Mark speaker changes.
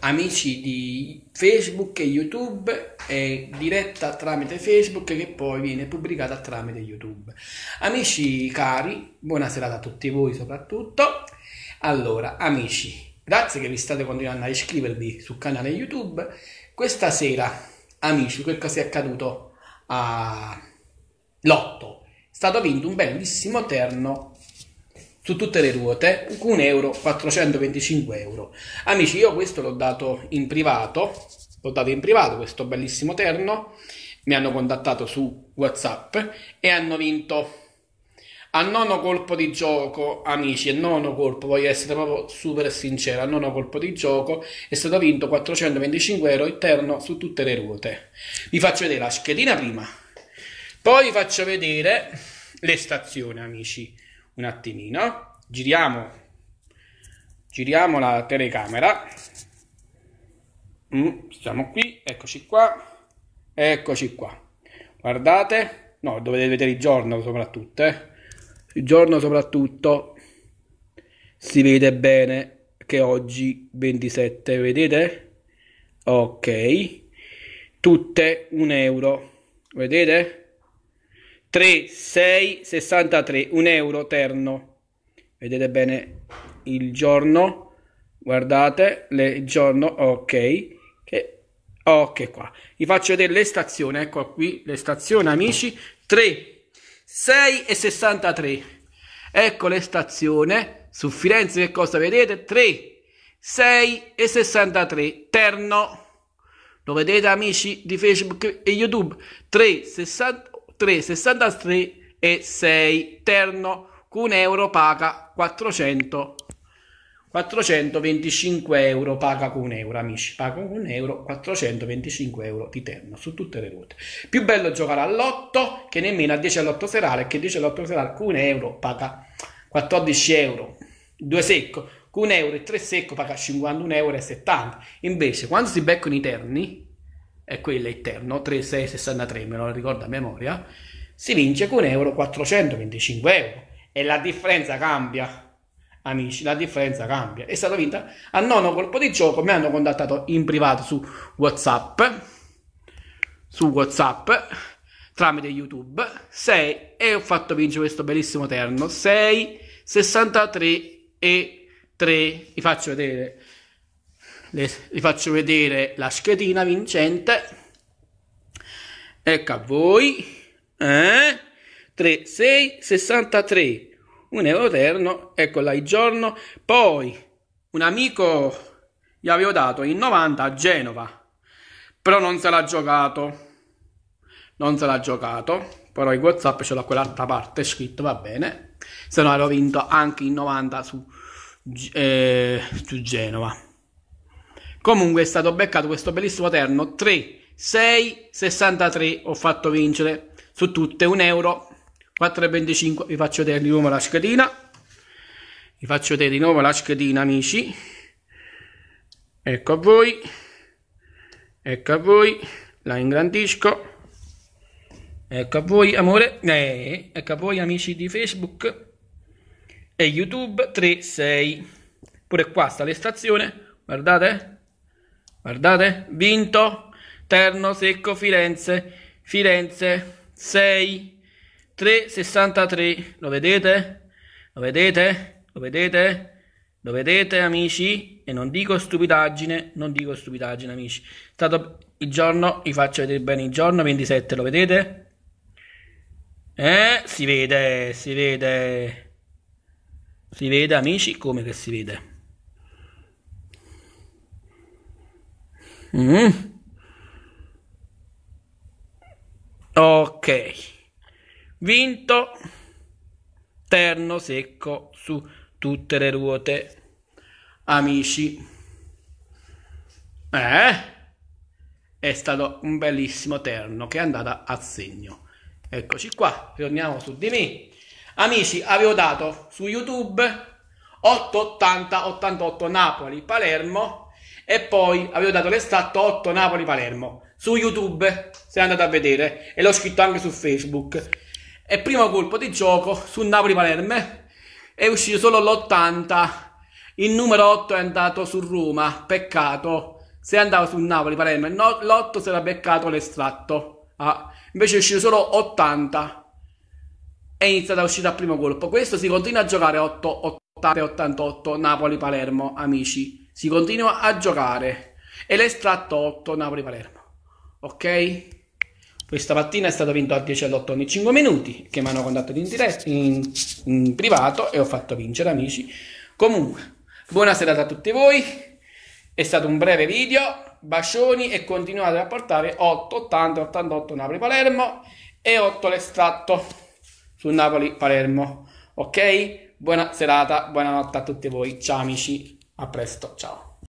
Speaker 1: amici di Facebook e YouTube è diretta tramite Facebook che poi viene pubblicata tramite YouTube. Amici cari, buona serata a tutti voi soprattutto. Allora, amici, grazie che vi state continuando a iscrivervi sul canale YouTube. Questa sera, amici, quel che è accaduto a Lotto è stato vinto un bellissimo terno su tutte le ruote, 1 euro, 425 euro. Amici, io questo l'ho dato in privato, l'ho dato in privato questo bellissimo terno, mi hanno contattato su WhatsApp e hanno vinto. Al nono colpo di gioco, amici, al nono colpo, voglio essere proprio super sincero, al nono colpo di gioco è stato vinto 425 euro interno su tutte le ruote. Vi faccio vedere la schedina prima, poi vi faccio vedere le stazioni, amici un attimino, giriamo, giriamo la telecamera, mm, siamo qui, eccoci qua, eccoci qua, guardate, no, dovete vedere il giorno soprattutto, eh. il giorno soprattutto si vede bene che oggi 27, vedete? Ok, tutte un euro, vedete? 3, 6, 63, un euro terno. Vedete bene il giorno, guardate le, il giorno, ok, che, ok qua. Vi faccio vedere le stazioni, ecco qui le stazioni amici, 3, 6 e 63. Ecco le stazioni, su Firenze che cosa vedete? 3, 6 e 63, terno. Lo vedete amici di Facebook e YouTube? 3, 60, 3,63 e 6 terno con euro paga 400 425 euro paga con un euro amici paga con un euro 425 euro di terno su tutte le ruote più bello giocare all'otto che nemmeno a 10 all'otto serale che 10 all'otto serale con un euro paga 14 euro 2 secco con un euro e 3 secco paga 51 euro e 70 invece quando si beccano i terni è quella Eterno 3663, me lo ricordo a memoria, si vince con euro 425 euro e la differenza cambia. Amici, la differenza cambia. È stata vinta al nono colpo di gioco. Mi hanno contattato in privato su WhatsApp. Su WhatsApp tramite YouTube 6 e ho fatto vincere questo bellissimo terno 6 63 e 3 vi faccio vedere le, vi faccio vedere la schedina vincente ecco a voi eh? 3 6 63 un euro terno eccola il giorno poi un amico gli avevo dato il 90 a Genova però non se l'ha giocato non se l'ha giocato però il whatsapp ce l'ho quell'altra parte scritto va bene se no avevo vinto anche il 90 su, eh, su Genova Comunque è stato beccato questo bellissimo terno 3, 6, 63 ho fatto vincere su tutte 1 euro 4,25 vi faccio vedere di nuovo la schedina vi faccio vedere di nuovo la schedina amici ecco a voi ecco a voi la ingrandisco ecco a voi amore eh, ecco a voi amici di facebook e youtube 36 pure qua sta l'estrazione guardate guardate, vinto, Terno, Secco, Firenze, Firenze, 6, 3, 63, lo vedete? Lo vedete? Lo vedete? Lo vedete amici? E non dico stupidaggine, non dico stupidaggine amici. È stato il giorno, vi faccio vedere bene il giorno, 27, lo vedete? Eh, si vede, si vede. Si vede amici, come che si vede? Mm. Ok, vinto, terno secco su tutte le ruote, amici. Eh? È stato un bellissimo terno che è andata a segno. Eccoci qua, torniamo su di me. Amici, avevo dato su YouTube 880 88 Napoli Palermo e poi avevo dato l'estatto 8 Napoli-Palermo su YouTube, se andate a vedere, e l'ho scritto anche su Facebook. E primo colpo di gioco su Napoli-Palermo è uscito solo l'80. Il numero 8 è andato su Roma, peccato. Se andava su Napoli-Palermo, no, l'8 si era beccato l'estratto. Ah, invece è uscito solo 80. È iniziata a uscire al primo colpo. Questo si continua a giocare 8, 8 88 Napoli-Palermo, amici si continua a giocare e l'estratto 8 Napoli-Palermo. Ok? Questa mattina è stato vinto a 10 all'8 ogni 5 minuti che mi hanno contattato in, diretta, in, in privato e ho fatto vincere amici. Comunque, buona serata a tutti voi. È stato un breve video. Bacioni e continuate a portare 8, 80, 88 Napoli-Palermo e 8 l'estratto su Napoli-Palermo. Ok? Buona serata, buonanotte a tutti voi. Ciao amici. A presto, ciao!